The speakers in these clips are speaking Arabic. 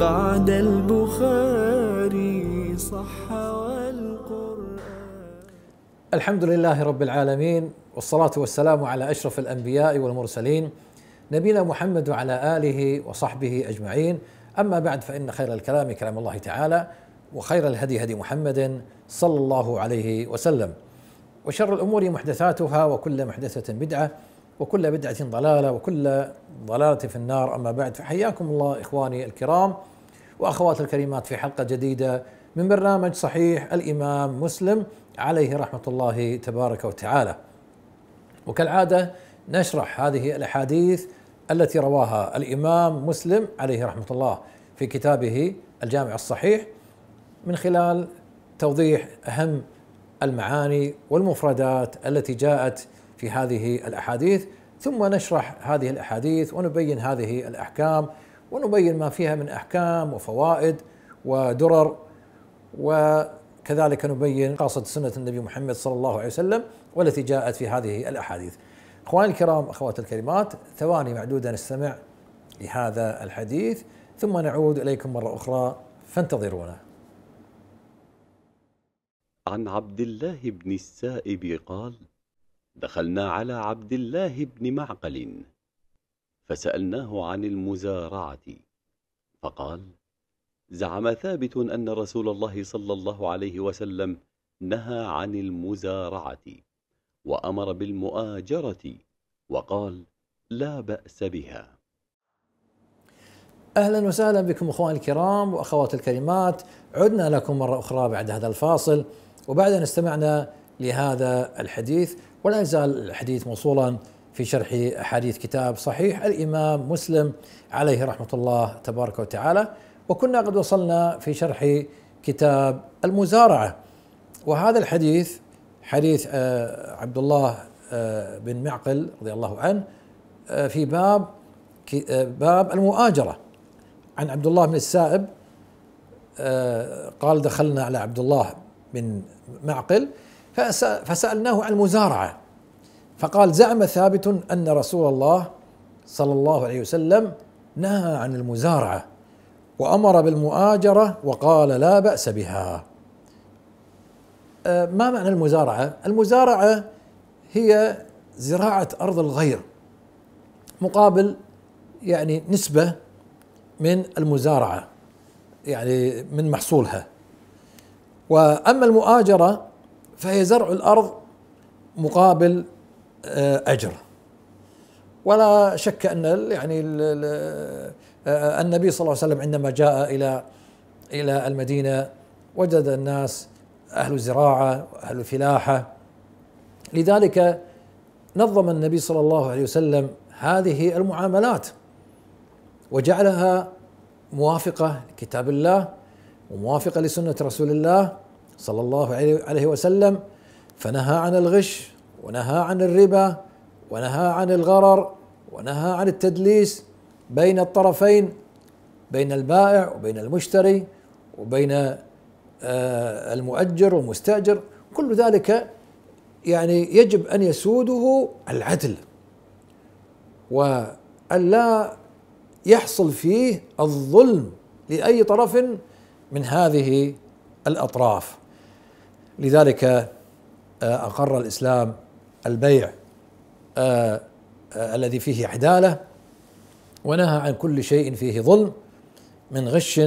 بعد البخاري صح والقرآن الحمد لله رب العالمين والصلاة والسلام على أشرف الأنبياء والمرسلين نبينا محمد وعلى آله وصحبه أجمعين أما بعد فإن خير الكلام كلام الله تعالى وخير الهدي هدي محمد صلى الله عليه وسلم وشر الأمور محدثاتها وكل محدثة بدعة وكل بدعة ضلالة وكل ضلالة في النار أما بعد فحياكم الله إخواني الكرام وأخواتي الكريمات في حلقة جديدة من برنامج صحيح الإمام مسلم عليه رحمة الله تبارك وتعالى وكالعادة نشرح هذه الأحاديث التي رواها الإمام مسلم عليه رحمة الله في كتابه الجامع الصحيح من خلال توضيح أهم المعاني والمفردات التي جاءت في هذه الاحاديث ثم نشرح هذه الاحاديث ونبين هذه الاحكام ونبين ما فيها من احكام وفوائد ودرر وكذلك نبين قاصد سنه النبي محمد صلى الله عليه وسلم والتي جاءت في هذه الاحاديث. اخواني الكرام اخوات الكريمات ثواني معدوده نستمع لهذا الحديث ثم نعود اليكم مره اخرى فانتظرونا. عن عبد الله بن السائب قال: دخلنا على عبد الله بن معقل فسألناه عن المزارعة فقال زعم ثابت أن رسول الله صلى الله عليه وسلم نهى عن المزارعة وأمر بالمؤاجرة وقال لا بأس بها أهلا وسهلا بكم أخواني الكرام وأخواتي الكريمات عدنا لكم مرة أخرى بعد هذا الفاصل وبعد أن استمعنا لهذا الحديث ولا يزال الحديث موصولا في شرح أحاديث كتاب صحيح الإمام مسلم عليه رحمة الله تبارك وتعالى وكنا قد وصلنا في شرح كتاب المزارعة وهذا الحديث حديث آه، عبد الله آه، بن معقل رضي الله عنه آه، في باب باب المؤاجرة عن عبد الله بن السائب قال دخلنا على عبد الله بن معقل فسألناه عن المزارعة فقال زعم ثابت أن رسول الله صلى الله عليه وسلم نهى عن المزارعة وأمر بالمؤاجرة وقال لا بأس بها أه، ما معنى المزارعة؟ المزارعة هي زراعة أرض الغير مقابل يعني نسبة من المزارعة يعني من محصولها وأما المؤاجرة فهي زرع الارض مقابل آه، اجر ولا شك ان يعني آه، النبي صلى الله عليه وسلم عندما جاء الى الى المدينه وجد الناس اهل زراعه واهل فلاحه لذلك نظم النبي صلى الله عليه وسلم هذه المعاملات وجعلها موافقه لكتاب الله وموافقه لسنه رسول الله صلى الله عليه وسلم فنهى عن الغش ونهى عن الربا ونهى عن الغرر ونهى عن التدليس بين الطرفين بين البائع وبين المشتري وبين آه، المؤجر والمستاجر كل ذلك يعني يجب ان يسوده العدل والا يحصل فيه الظلم لاي طرف من هذه الاطراف لذلك آه، أقر الإسلام البيع آه، آه، الذي فيه عدالة ونهى عن كل شيء فيه ظلم من غش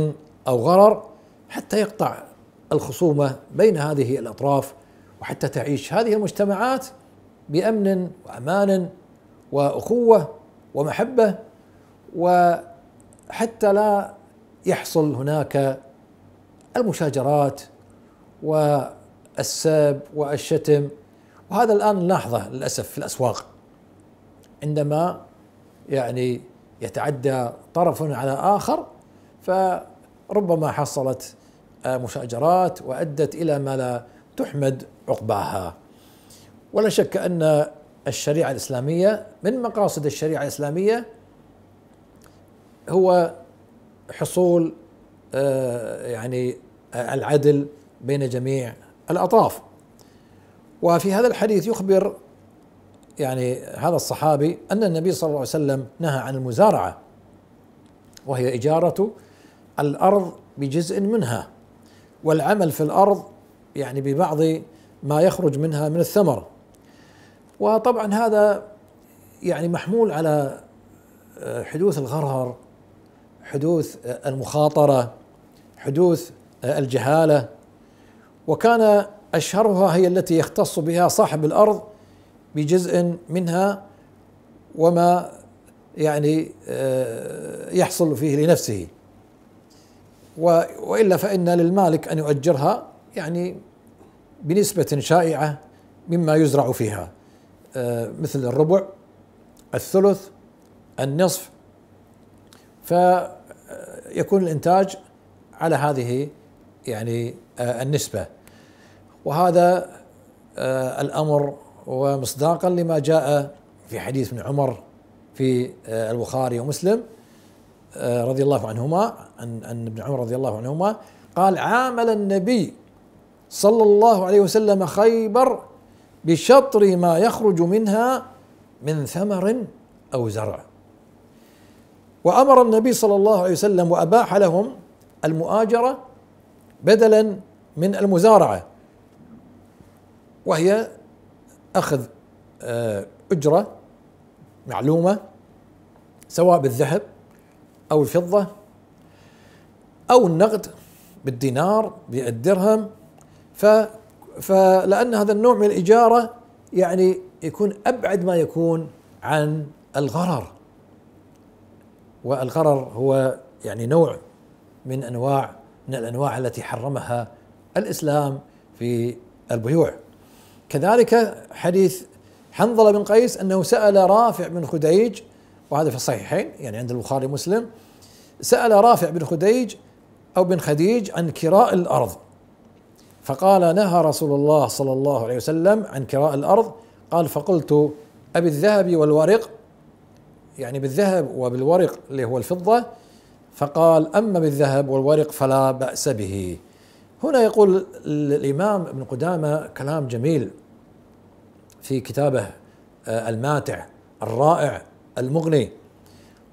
أو غرر حتى يقطع الخصومة بين هذه الأطراف وحتى تعيش هذه المجتمعات بأمن وأمان وأخوة ومحبة وحتى لا يحصل هناك المشاجرات و السب والشتم وهذا الآن نلاحظه للأسف في الأسواق عندما يعني يتعدى طرف على آخر فربما حصلت آه، مشاجرات وأدت إلى ما لا تحمد عقباها ولا شك أن الشريعة الإسلامية من مقاصد الشريعة الإسلامية هو حصول آه، يعني العدل بين جميع الأطراف وفي هذا الحديث يخبر يعني هذا الصحابي أن النبي صلى الله عليه وسلم نهى عن المزارعة وهي إجارة الأرض بجزء منها والعمل في الأرض يعني ببعض ما يخرج منها من الثمر وطبعا هذا يعني محمول على آه، حدوث الغرر حدوث آه، المخاطرة حدوث آه، الجهالة وكان أشهرها هي التي يختص بها صاحب الأرض بجزء منها وما يعني آه، يحصل فيه لنفسه وإلا فإن للمالك أن يؤجرها يعني بنسبة شائعة مما يزرع فيها آه، مثل الربع الثلث النصف فيكون الإنتاج على هذه يعني آه، النسبة وهذا آه، الأمر ومصداقا لما جاء في حديث ابن عمر في آه، البخاري ومسلم رضي الله عنهما أن ابن عمر رضي الله عنهما قال عامل النبي صلى الله عليه وسلم خيبر بشطر ما يخرج منها من ثمر أو زرع وأمر النبي صلى الله عليه وسلم وأباح لهم المؤاجرة بدلا من المزارعة وهي أخذ آه، أجرة معلومة سواء بالذهب أو الفضة أو النقد بالدينار بالدرهم ف فلأن هذا النوع من الإجارة يعني يكون أبعد ما يكون عن الغرر والغرر هو يعني نوع من أنواع من الانواع التي حرمها الاسلام في البيوع كذلك حديث حنظله بن قيس انه سال رافع بن خديج وهذا في الصحيحين يعني عند البخاري ومسلم سال رافع بن خديج او بن خديج عن كراء الارض فقال نهى رسول الله صلى الله عليه وسلم عن كراء الارض قال فقلت أبي الذهب والورق يعني بالذهب وبالورق اللي هو الفضة فقال أما بالذهب والورق فلا بأس به هنا يقول الإمام ابن قدامة كلام جميل في كتابه آه، الماتع الرائع المغني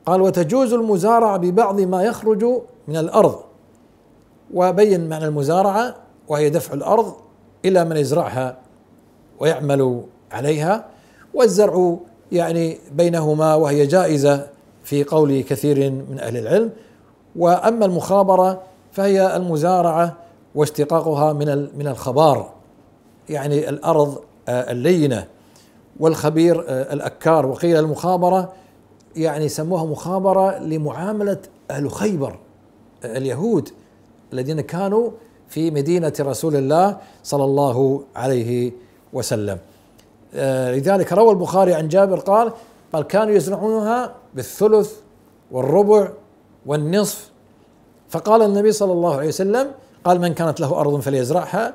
قال وتجوز المزارعة ببعض ما يخرج من الأرض وبين معنى المزارعة وهي دفع الأرض إلى من يزرعها ويعمل عليها والزرع يعني بينهما وهي جائزة في قول كثير من أهل العلم واما المخابره فهي المزارعه واشتقاقها من من الخبار يعني الارض آه، اللينه والخبير آه، الاكار وقيل المخابره يعني سموها مخابره لمعامله اهل خيبر آه، اليهود الذين كانوا في مدينه رسول الله صلى الله عليه وسلم لذلك روى البخاري عن جابر قال قال كانوا يزرعونها بالثلث والربع والنصف فقال النبي صلى الله عليه وسلم قال من كانت له أرض فليزرعها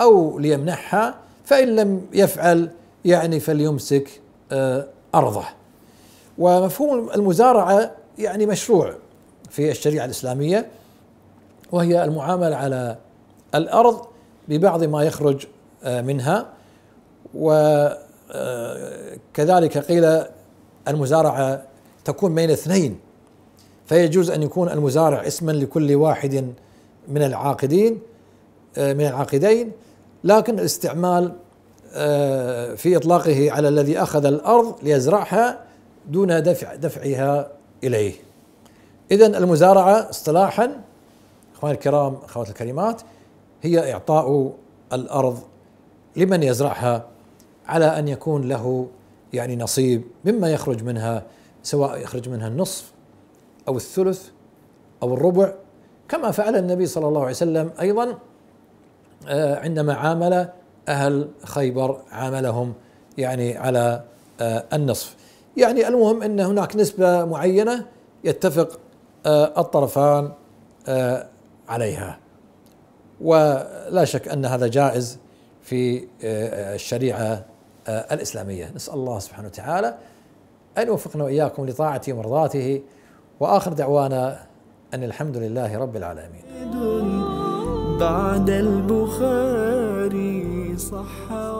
أو ليمنحها فإن لم يفعل يعني فليمسك آه، أرضه ومفهوم المزارعة يعني مشروع في الشريعة الإسلامية وهي المعاملة على الأرض ببعض ما يخرج آه، منها وكذلك آه، قيل المزارعة تكون بين اثنين فيجوز أن يكون المزارع اسما لكل واحد من العاقدين آه، من العاقدين لكن الاستعمال آه، في إطلاقه على الذي أخذ الأرض ليزرعها دون دفع دفعها إليه إذا المزارعة اصطلاحا إخواني الكرام أخواتي الكريمات هي إعطاء الأرض لمن يزرعها على أن يكون له يعني نصيب مما يخرج منها سواء يخرج منها النصف أو الثلث أو الربع كما فعل النبي صلى الله عليه وسلم أيضا آه، عندما عامل أهل خيبر عاملهم يعني على آه، النصف يعني المهم أن هناك نسبة معينة يتفق آه، الطرفان عليها ولا شك أن هذا جائز في الشريعة الإسلامية نسأل الله سبحانه وتعالى أن يوفقنا وإياكم لطاعته ومرضاته واخر دعوانا ان الحمد لله رب العالمين. بعد البخاري صح